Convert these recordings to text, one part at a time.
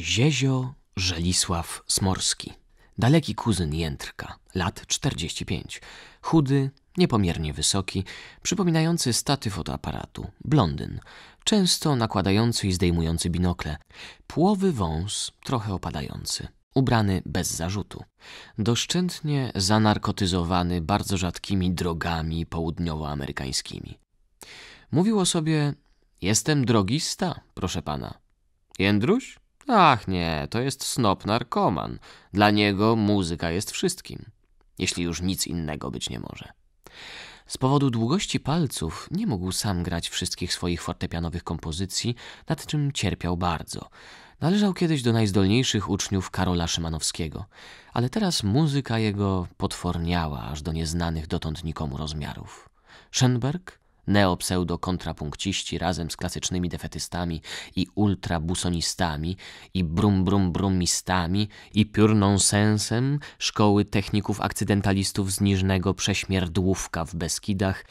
Ziezio Żelisław Smorski. Daleki kuzyn Jędrka, lat 45. Chudy, niepomiernie wysoki, przypominający staty fotoaparatu, blondyn, często nakładający i zdejmujący binokle, płowy wąs, trochę opadający, ubrany bez zarzutu, doszczętnie zanarkotyzowany bardzo rzadkimi drogami południowoamerykańskimi. Mówił o sobie: Jestem drogista, proszę pana. Jędruś? Ach nie, to jest snop narkoman. Dla niego muzyka jest wszystkim, jeśli już nic innego być nie może. Z powodu długości palców nie mógł sam grać wszystkich swoich fortepianowych kompozycji, nad czym cierpiał bardzo. Należał kiedyś do najzdolniejszych uczniów Karola Szymanowskiego, ale teraz muzyka jego potworniała aż do nieznanych dotąd nikomu rozmiarów. Schönberg neopseudo-kontrapunkciści razem z klasycznymi defetystami i ultrabusonistami i brum-brum-brumistami i piurnonsensem szkoły techników akcydentalistów z Niżnego Prześmierdłówka w Beskidach,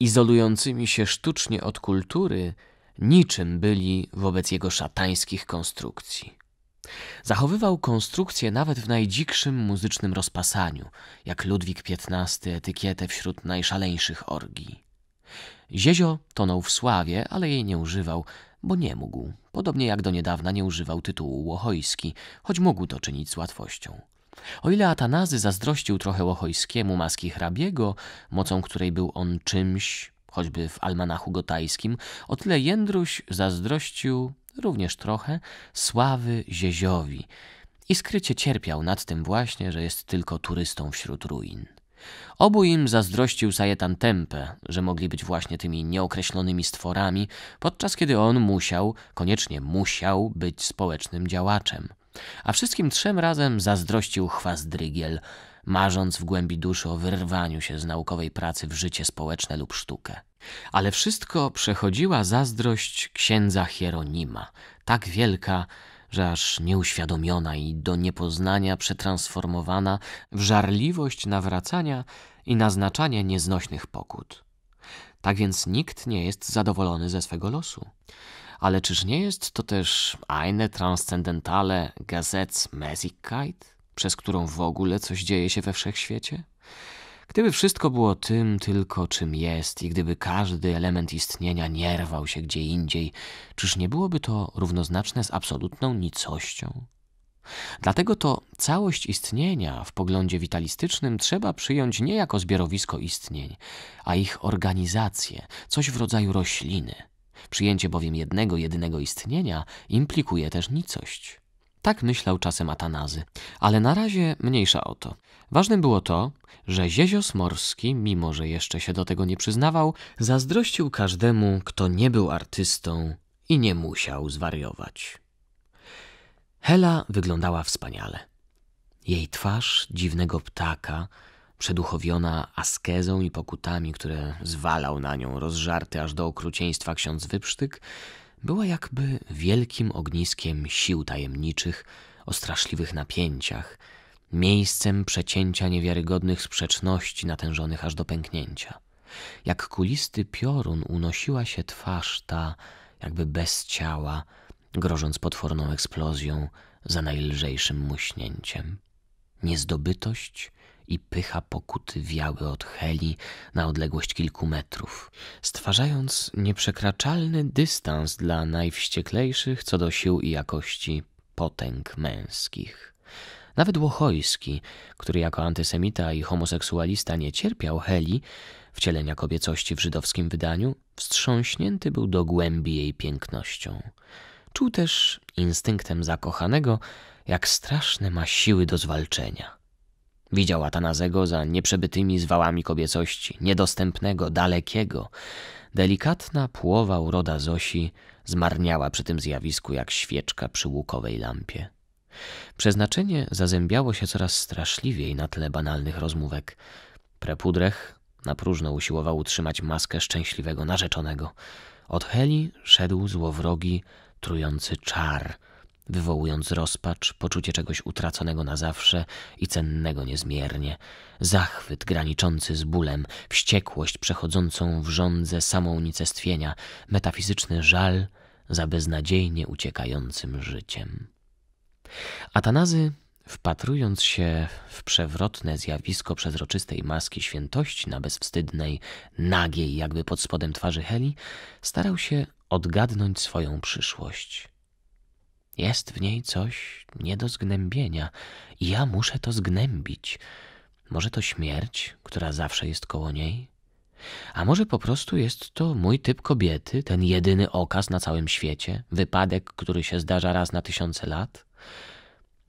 izolującymi się sztucznie od kultury, niczym byli wobec jego szatańskich konstrukcji. Zachowywał konstrukcję nawet w najdzikszym muzycznym rozpasaniu, jak Ludwik XV etykietę wśród najszaleńszych orgii. Ziezio tonął w sławie, ale jej nie używał, bo nie mógł, podobnie jak do niedawna nie używał tytułu Łochojski, choć mógł to czynić z łatwością. O ile Atanazy zazdrościł trochę Łochojskiemu maski hrabiego, mocą której był on czymś, choćby w almanachu gotajskim, o tyle Jędruś zazdrościł również trochę sławy Zieziowi i skrycie cierpiał nad tym właśnie, że jest tylko turystą wśród ruin. Obu im zazdrościł Sajetan Tempe, że mogli być właśnie tymi nieokreślonymi stworami, podczas kiedy on musiał, koniecznie musiał być społecznym działaczem. A wszystkim trzem razem zazdrościł chwazdrygiel, marząc w głębi duszy o wyrwaniu się z naukowej pracy w życie społeczne lub sztukę. Ale wszystko przechodziła zazdrość księdza Hieronima, tak wielka, że aż nieuświadomiona i do niepoznania przetransformowana w żarliwość nawracania i naznaczania nieznośnych pokut. Tak więc nikt nie jest zadowolony ze swego losu. Ale czyż nie jest to też eine transcendentale Gazetz Mesigkeit, przez którą w ogóle coś dzieje się we wszechświecie? Gdyby wszystko było tym tylko, czym jest i gdyby każdy element istnienia nie rwał się gdzie indziej, czyż nie byłoby to równoznaczne z absolutną nicością? Dlatego to całość istnienia w poglądzie witalistycznym trzeba przyjąć nie jako zbiorowisko istnień, a ich organizację, coś w rodzaju rośliny. Przyjęcie bowiem jednego, jedynego istnienia implikuje też nicość. Tak myślał czasem Atanazy. Ale na razie mniejsza o to. Ważne było to, że Ziezios Morski, mimo że jeszcze się do tego nie przyznawał, zazdrościł każdemu, kto nie był artystą i nie musiał zwariować. Hela wyglądała wspaniale. Jej twarz dziwnego ptaka, przeduchowiona askezą i pokutami, które zwalał na nią rozżarty aż do okrucieństwa ksiądz Wyprztyk, była jakby wielkim ogniskiem sił tajemniczych o straszliwych napięciach, miejscem przecięcia niewiarygodnych sprzeczności natężonych aż do pęknięcia. Jak kulisty piorun unosiła się twarz ta, jakby bez ciała, grożąc potworną eksplozją za najlżejszym muśnięciem. Niezdobytość i pycha pokuty wiały od heli na odległość kilku metrów, stwarzając nieprzekraczalny dystans dla najwścieklejszych co do sił i jakości potęg męskich. Nawet Łochojski, który jako antysemita i homoseksualista nie cierpiał heli, wcielenia kobiecości w żydowskim wydaniu, wstrząśnięty był do głębi jej pięknością. Czuł też instynktem zakochanego, jak straszne ma siły do zwalczenia – Widział Atanazego za nieprzebytymi zwałami kobiecości, niedostępnego, dalekiego. Delikatna płowa uroda Zosi zmarniała przy tym zjawisku jak świeczka przy łukowej lampie. Przeznaczenie zazębiało się coraz straszliwiej na tle banalnych rozmówek. Prepudrech na próżno usiłował utrzymać maskę szczęśliwego narzeczonego. Od Heli szedł złowrogi, trujący czar – wywołując rozpacz, poczucie czegoś utraconego na zawsze i cennego niezmiernie, zachwyt graniczący z bólem, wściekłość przechodzącą w żądzę samounicestwienia, metafizyczny żal za beznadziejnie uciekającym życiem. Atanazy, wpatrując się w przewrotne zjawisko przezroczystej maski świętości na bezwstydnej, nagiej jakby pod spodem twarzy Heli, starał się odgadnąć swoją przyszłość – jest w niej coś nie do zgnębienia i ja muszę to zgnębić. Może to śmierć, która zawsze jest koło niej? A może po prostu jest to mój typ kobiety, ten jedyny okaz na całym świecie, wypadek, który się zdarza raz na tysiące lat?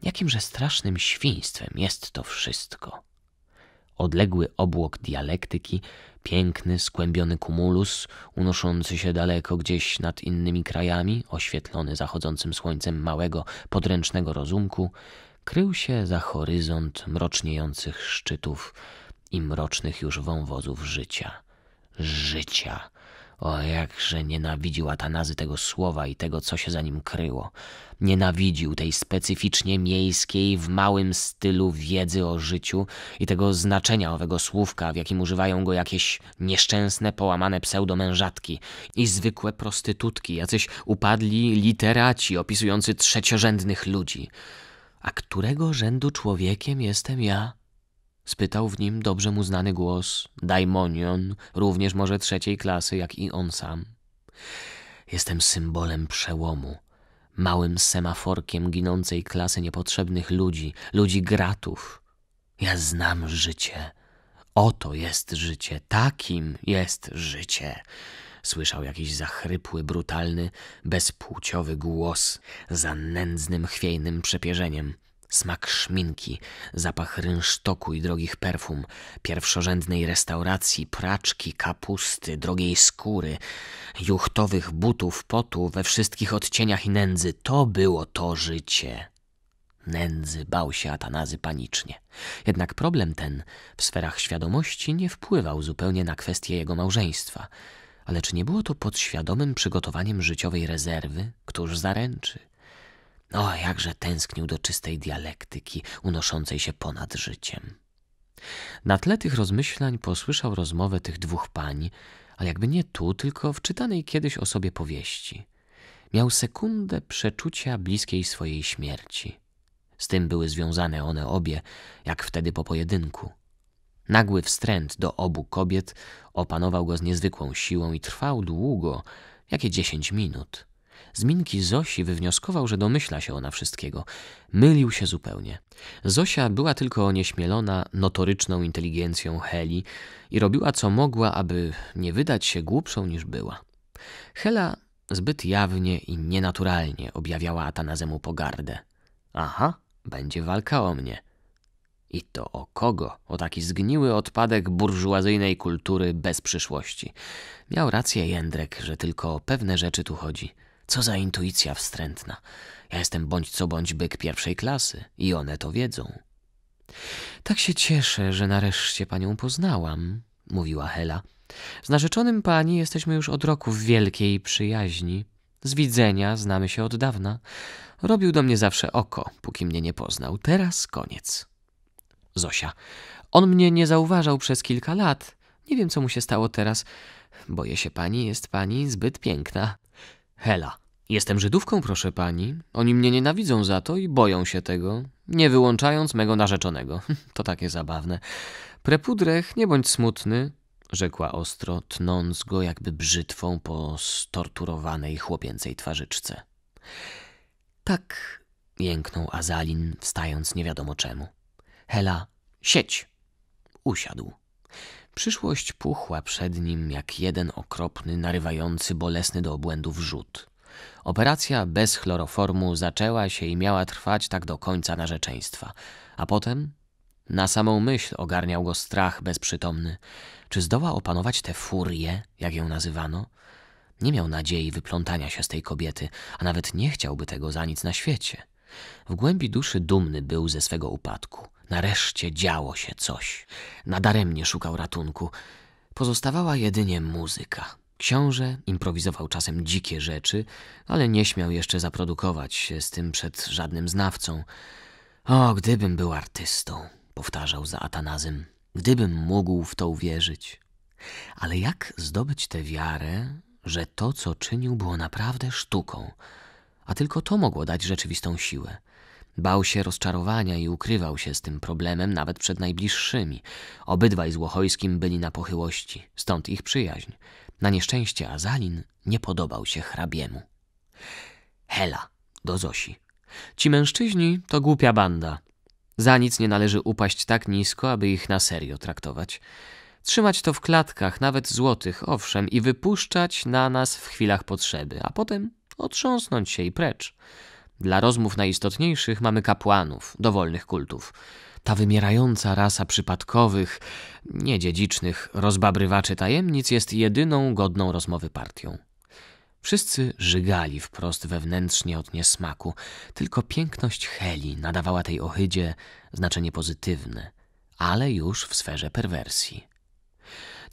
Jakimże strasznym świństwem jest to wszystko odległy obłok dialektyki, piękny, skłębiony kumulus, unoszący się daleko gdzieś nad innymi krajami, oświetlony zachodzącym słońcem małego, podręcznego rozumku, krył się za horyzont mroczniejących szczytów i mrocznych już wąwozów życia. Życia! O, jakże nienawidził Atanazy tego słowa i tego, co się za nim kryło. Nienawidził tej specyficznie miejskiej, w małym stylu wiedzy o życiu i tego znaczenia owego słówka, w jakim używają go jakieś nieszczęsne, połamane pseudomężatki i zwykłe prostytutki, jacyś upadli literaci opisujący trzeciorzędnych ludzi. A którego rzędu człowiekiem jestem ja? spytał w nim dobrze mu znany głos Daimonion, również może trzeciej klasy, jak i on sam. Jestem symbolem przełomu, małym semaforkiem ginącej klasy niepotrzebnych ludzi, ludzi gratów. Ja znam życie. Oto jest życie, takim jest życie. Słyszał jakiś zachrypły, brutalny, bezpłciowy głos za nędznym, chwiejnym przepierzeniem. Smak szminki, zapach rynsztoku i drogich perfum, pierwszorzędnej restauracji, praczki, kapusty, drogiej skóry, juchtowych butów, potu we wszystkich odcieniach i nędzy. To było to życie. Nędzy bał się Atanazy panicznie. Jednak problem ten w sferach świadomości nie wpływał zupełnie na kwestię jego małżeństwa. Ale czy nie było to podświadomym przygotowaniem życiowej rezerwy, któż zaręczy? O, jakże tęsknił do czystej dialektyki, unoszącej się ponad życiem. Na tle tych rozmyślań posłyszał rozmowę tych dwóch pań, ale jakby nie tu, tylko w czytanej kiedyś o sobie powieści. Miał sekundę przeczucia bliskiej swojej śmierci. Z tym były związane one obie, jak wtedy po pojedynku. Nagły wstręt do obu kobiet opanował go z niezwykłą siłą i trwał długo, jakie dziesięć minut. Z minki Zosi wywnioskował, że domyśla się ona wszystkiego. Mylił się zupełnie. Zosia była tylko onieśmielona notoryczną inteligencją Heli i robiła co mogła, aby nie wydać się głupszą niż była. Hela zbyt jawnie i nienaturalnie objawiała Atanazemu pogardę. Aha, będzie walka o mnie. I to o kogo? O taki zgniły odpadek burżuazyjnej kultury bez przyszłości. Miał rację Jędrek, że tylko o pewne rzeczy tu chodzi. Co za intuicja wstrętna. Ja jestem bądź co bądź byk pierwszej klasy i one to wiedzą. Tak się cieszę, że nareszcie panią poznałam, mówiła Hela. Z narzeczonym pani jesteśmy już od roku w wielkiej przyjaźni. Z widzenia znamy się od dawna. Robił do mnie zawsze oko, póki mnie nie poznał. Teraz koniec. Zosia. On mnie nie zauważał przez kilka lat. Nie wiem, co mu się stało teraz. Boję się pani, jest pani zbyt piękna. Hela. Jestem Żydówką, proszę pani. Oni mnie nienawidzą za to i boją się tego, nie wyłączając mego narzeczonego. To takie zabawne. Prepudrech, nie bądź smutny, rzekła ostro, tnąc go jakby brzytwą po storturowanej chłopięcej twarzyczce. Tak, jęknął Azalin, wstając nie wiadomo czemu. Hela, sieć! Usiadł. Przyszłość puchła przed nim jak jeden okropny, narywający, bolesny do obłędów rzut. Operacja bez chloroformu zaczęła się i miała trwać tak do końca narzeczeństwa. A potem na samą myśl ogarniał go strach bezprzytomny. Czy zdoła opanować tę furię, jak ją nazywano? Nie miał nadziei wyplątania się z tej kobiety, a nawet nie chciałby tego za nic na świecie. W głębi duszy dumny był ze swego upadku. Nareszcie działo się coś. Nadaremnie szukał ratunku. Pozostawała jedynie muzyka. Książę improwizował czasem dzikie rzeczy, ale nie śmiał jeszcze zaprodukować się z tym przed żadnym znawcą. O, gdybym był artystą, powtarzał za Atanazym, gdybym mógł w to uwierzyć. Ale jak zdobyć tę wiarę, że to, co czynił, było naprawdę sztuką, a tylko to mogło dać rzeczywistą siłę? Bał się rozczarowania i ukrywał się z tym problemem nawet przed najbliższymi. Obydwaj z Łochojskim byli na pochyłości, stąd ich przyjaźń. Na nieszczęście Azalin nie podobał się hrabiemu. Hela do Zosi. Ci mężczyźni to głupia banda. Za nic nie należy upaść tak nisko, aby ich na serio traktować. Trzymać to w klatkach, nawet złotych, owszem, i wypuszczać na nas w chwilach potrzeby, a potem otrząsnąć się i precz. Dla rozmów najistotniejszych mamy kapłanów, dowolnych kultów. Ta wymierająca rasa przypadkowych, niedziedzicznych rozbabrywaczy tajemnic jest jedyną godną rozmowy partią. Wszyscy żygali wprost wewnętrznie od niesmaku, tylko piękność Heli nadawała tej ohydzie znaczenie pozytywne, ale już w sferze perwersji.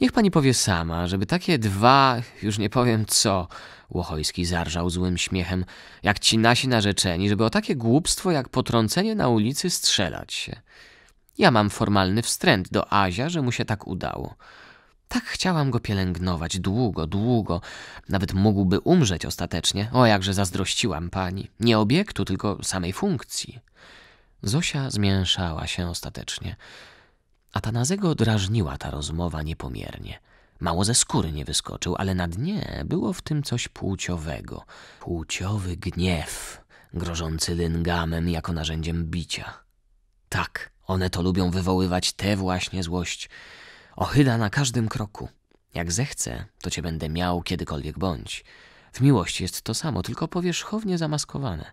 Niech pani powie sama, żeby takie dwa, już nie powiem co, Łochojski zarżał złym śmiechem. Jak ci nasi narzeczeni, żeby o takie głupstwo jak potrącenie na ulicy strzelać się. Ja mam formalny wstręt do Azia, że mu się tak udało. Tak chciałam go pielęgnować długo, długo. Nawet mógłby umrzeć ostatecznie. O, jakże zazdrościłam pani. Nie obiektu, tylko samej funkcji. Zosia zmięszała się ostatecznie. Atanazego drażniła ta rozmowa niepomiernie. Mało ze skóry nie wyskoczył, ale na dnie było w tym coś płciowego. Płciowy gniew, grożący lyngamem jako narzędziem bicia. Tak, one to lubią wywoływać tę właśnie złość. Ohyda na każdym kroku. Jak zechcę, to cię będę miał kiedykolwiek bądź. W miłości jest to samo, tylko powierzchownie zamaskowane.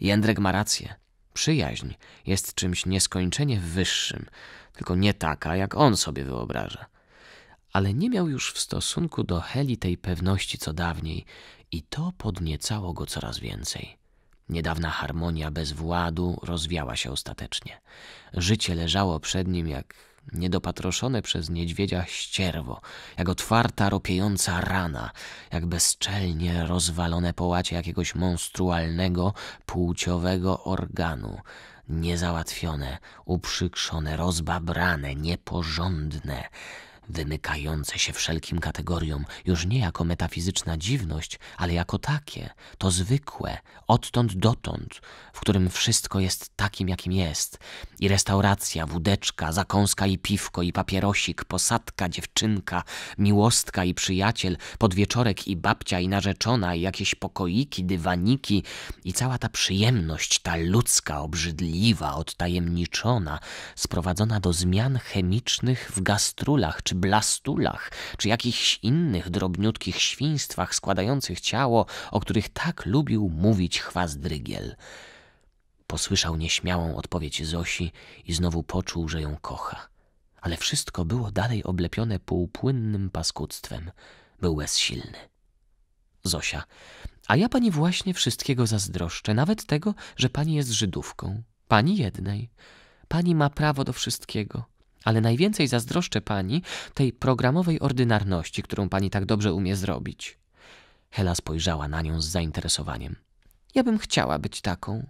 Jędrek ma rację. Przyjaźń jest czymś nieskończenie wyższym, tylko nie taka, jak on sobie wyobraża ale nie miał już w stosunku do Heli tej pewności co dawniej i to podniecało go coraz więcej. Niedawna harmonia bez władu rozwiała się ostatecznie. Życie leżało przed nim jak niedopatroszone przez niedźwiedzia ścierwo, jak otwarta, ropiejąca rana, jak bezczelnie rozwalone połacie jakiegoś monstrualnego, płciowego organu, niezałatwione, uprzykrzone, rozbabrane, nieporządne, wymykające się wszelkim kategoriom, już nie jako metafizyczna dziwność, ale jako takie, to zwykłe, odtąd dotąd, w którym wszystko jest takim, jakim jest. I restauracja, wódeczka, zakąska i piwko, i papierosik, posadka, dziewczynka, miłostka i przyjaciel, podwieczorek i babcia i narzeczona, i jakieś pokoiki, dywaniki, i cała ta przyjemność, ta ludzka, obrzydliwa, odtajemniczona, sprowadzona do zmian chemicznych w gastrulach czy blastulach czy jakichś innych drobniutkich świństwach składających ciało, o których tak lubił mówić chwazdrygiel. Posłyszał nieśmiałą odpowiedź Zosi i znowu poczuł, że ją kocha. Ale wszystko było dalej oblepione półpłynnym paskudztwem. Był bezsilny. Zosia, a ja pani właśnie wszystkiego zazdroszczę, nawet tego, że pani jest Żydówką. Pani jednej. Pani ma prawo do wszystkiego ale najwięcej zazdroszczę pani tej programowej ordynarności, którą pani tak dobrze umie zrobić. Hela spojrzała na nią z zainteresowaniem. Ja bym chciała być taką.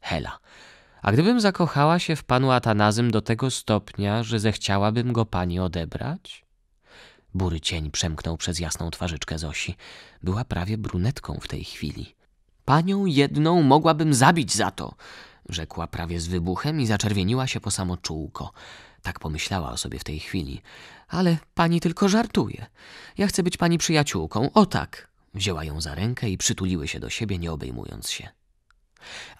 Hela. A gdybym zakochała się w panu Atanazym do tego stopnia, że zechciałabym go pani odebrać? Bury cień przemknął przez jasną twarzyczkę Zosi. Była prawie brunetką w tej chwili. Panią jedną mogłabym zabić za to, rzekła prawie z wybuchem i zaczerwieniła się po samo tak pomyślała o sobie w tej chwili. Ale pani tylko żartuje. Ja chcę być pani przyjaciółką, o tak. Wzięła ją za rękę i przytuliły się do siebie, nie obejmując się.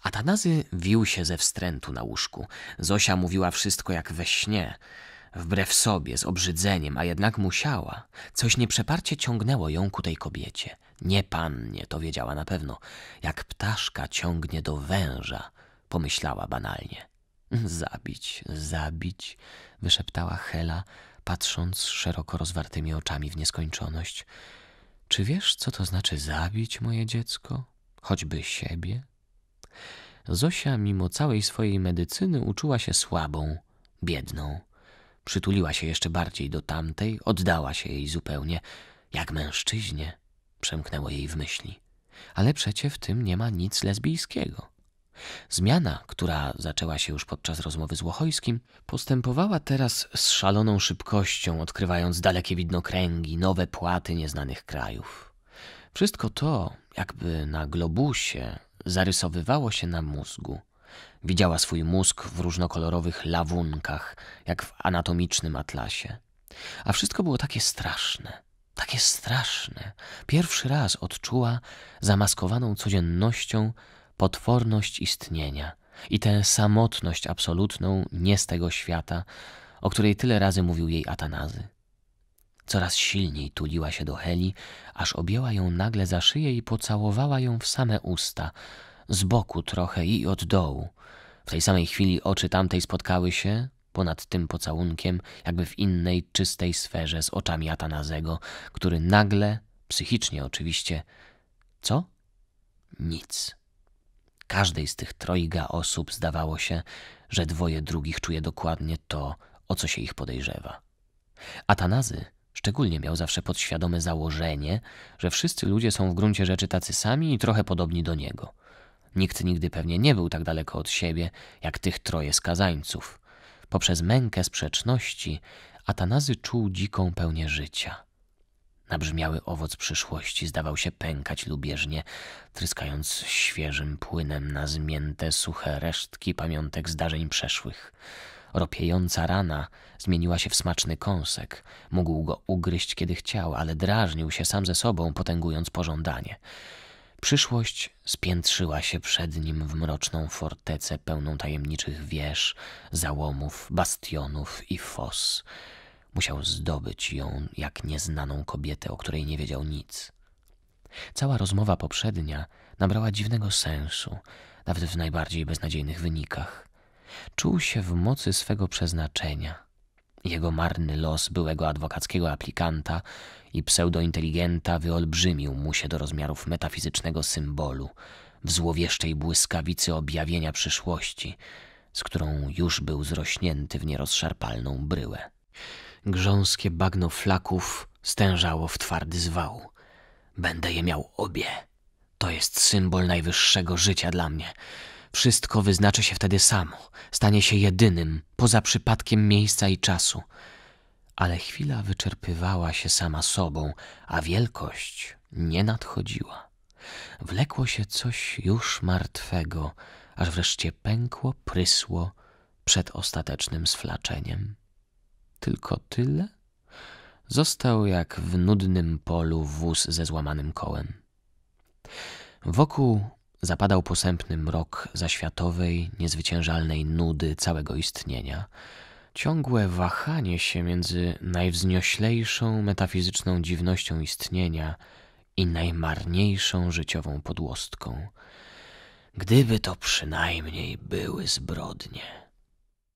Atanazy wił się ze wstrętu na łóżku. Zosia mówiła wszystko jak we śnie, wbrew sobie, z obrzydzeniem, a jednak musiała. Coś nieprzeparcie ciągnęło ją ku tej kobiecie. Nie pannie, to wiedziała na pewno, jak ptaszka ciągnie do węża, pomyślała banalnie. Mhm. Zabić, zabić, wyszeptała Hela, patrząc szeroko rozwartymi oczami w nieskończoność. Czy wiesz, co to znaczy zabić moje dziecko? Choćby siebie? Zosia, mimo całej swojej medycyny, uczuła się słabą, biedną. Przytuliła się jeszcze bardziej do tamtej, oddała się jej zupełnie, jak mężczyźnie, przemknęło jej w myśli. Ale przecie w tym nie ma nic lesbijskiego. Zmiana, która zaczęła się już podczas rozmowy z Łochojskim, postępowała teraz z szaloną szybkością, odkrywając dalekie widnokręgi, nowe płaty nieznanych krajów. Wszystko to, jakby na globusie, zarysowywało się na mózgu. Widziała swój mózg w różnokolorowych lawunkach, jak w anatomicznym atlasie. A wszystko było takie straszne, takie straszne. Pierwszy raz odczuła zamaskowaną codziennością potworność istnienia i tę samotność absolutną nie z tego świata, o której tyle razy mówił jej Atanazy. Coraz silniej tuliła się do Heli, aż objęła ją nagle za szyję i pocałowała ją w same usta, z boku trochę i od dołu. W tej samej chwili oczy tamtej spotkały się, ponad tym pocałunkiem, jakby w innej, czystej sferze z oczami Atanazego, który nagle, psychicznie oczywiście, co? Nic. Każdej z tych trojga osób zdawało się, że dwoje drugich czuje dokładnie to, o co się ich podejrzewa. Atanazy szczególnie miał zawsze podświadome założenie, że wszyscy ludzie są w gruncie rzeczy tacy sami i trochę podobni do niego. Nikt nigdy pewnie nie był tak daleko od siebie, jak tych troje skazańców. Poprzez mękę sprzeczności Atanazy czuł dziką pełnię życia. Nabrzmiały owoc przyszłości zdawał się pękać lubieżnie, tryskając świeżym płynem na zmięte, suche resztki pamiątek zdarzeń przeszłych. Ropiejąca rana zmieniła się w smaczny kąsek. Mógł go ugryźć, kiedy chciał, ale drażnił się sam ze sobą, potęgując pożądanie. Przyszłość spiętrzyła się przed nim w mroczną fortecę pełną tajemniczych wież, załomów, bastionów i fos. Musiał zdobyć ją jak nieznaną kobietę, o której nie wiedział nic. Cała rozmowa poprzednia nabrała dziwnego sensu, nawet w najbardziej beznadziejnych wynikach. Czuł się w mocy swego przeznaczenia. Jego marny los byłego adwokackiego aplikanta i pseudointeligenta wyolbrzymił mu się do rozmiarów metafizycznego symbolu, w złowieszczej błyskawicy objawienia przyszłości, z którą już był zrośnięty w nierozszarpalną bryłę. Grząskie bagno flaków stężało w twardy zwał. Będę je miał obie. To jest symbol najwyższego życia dla mnie. Wszystko wyznaczy się wtedy samo, stanie się jedynym, poza przypadkiem miejsca i czasu. Ale chwila wyczerpywała się sama sobą, a wielkość nie nadchodziła. Wlekło się coś już martwego, aż wreszcie pękło, prysło przed ostatecznym sflaczeniem tylko tyle, został jak w nudnym polu wóz ze złamanym kołem. Wokół zapadał posępny mrok zaświatowej, niezwyciężalnej nudy całego istnienia. Ciągłe wahanie się między najwznioślejszą metafizyczną dziwnością istnienia i najmarniejszą życiową podłostką. Gdyby to przynajmniej były zbrodnie.